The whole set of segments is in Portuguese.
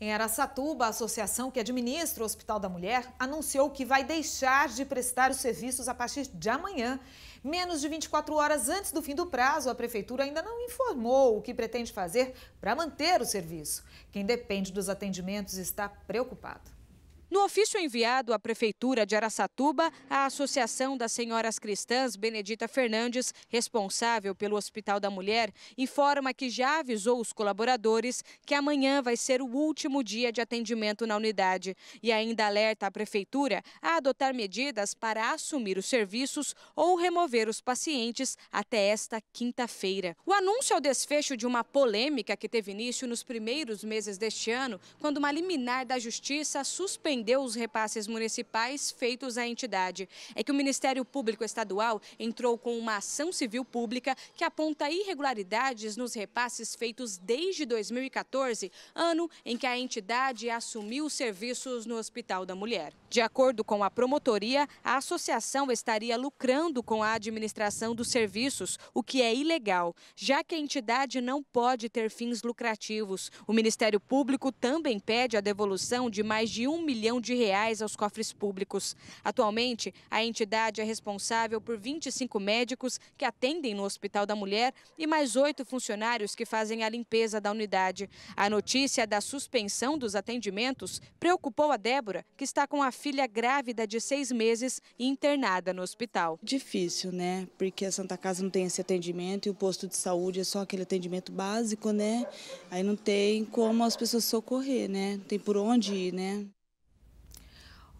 Em Aracatuba, a associação que administra o Hospital da Mulher anunciou que vai deixar de prestar os serviços a partir de amanhã. Menos de 24 horas antes do fim do prazo, a prefeitura ainda não informou o que pretende fazer para manter o serviço. Quem depende dos atendimentos está preocupado. No ofício enviado à Prefeitura de Araçatuba, a Associação das Senhoras Cristãs Benedita Fernandes, responsável pelo Hospital da Mulher, informa que já avisou os colaboradores que amanhã vai ser o último dia de atendimento na unidade e ainda alerta a Prefeitura a adotar medidas para assumir os serviços ou remover os pacientes até esta quinta-feira. O anúncio é o desfecho de uma polêmica que teve início nos primeiros meses deste ano, quando uma liminar da Justiça suspendeu suspendeu os repasses municipais feitos à entidade. É que o Ministério Público Estadual entrou com uma ação civil pública que aponta irregularidades nos repasses feitos desde 2014, ano em que a entidade assumiu os serviços no Hospital da Mulher. De acordo com a promotoria, a associação estaria lucrando com a administração dos serviços, o que é ilegal, já que a entidade não pode ter fins lucrativos. O Ministério Público também pede a devolução de mais de um milhão bilhão de reais aos cofres públicos. Atualmente, a entidade é responsável por 25 médicos que atendem no Hospital da Mulher e mais oito funcionários que fazem a limpeza da unidade. A notícia da suspensão dos atendimentos preocupou a Débora, que está com a filha grávida de seis meses e internada no hospital. Difícil, né? Porque a Santa Casa não tem esse atendimento e o posto de saúde é só aquele atendimento básico, né? Aí não tem como as pessoas socorrer, né? Não tem por onde ir, né?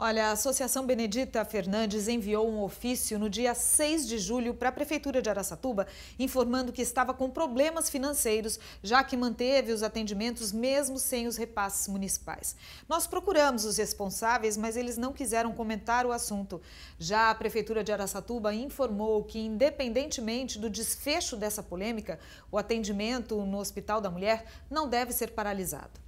Olha, a Associação Benedita Fernandes enviou um ofício no dia 6 de julho para a Prefeitura de Araçatuba, informando que estava com problemas financeiros, já que manteve os atendimentos mesmo sem os repasses municipais. Nós procuramos os responsáveis, mas eles não quiseram comentar o assunto. Já a Prefeitura de Araçatuba informou que, independentemente do desfecho dessa polêmica, o atendimento no Hospital da Mulher não deve ser paralisado.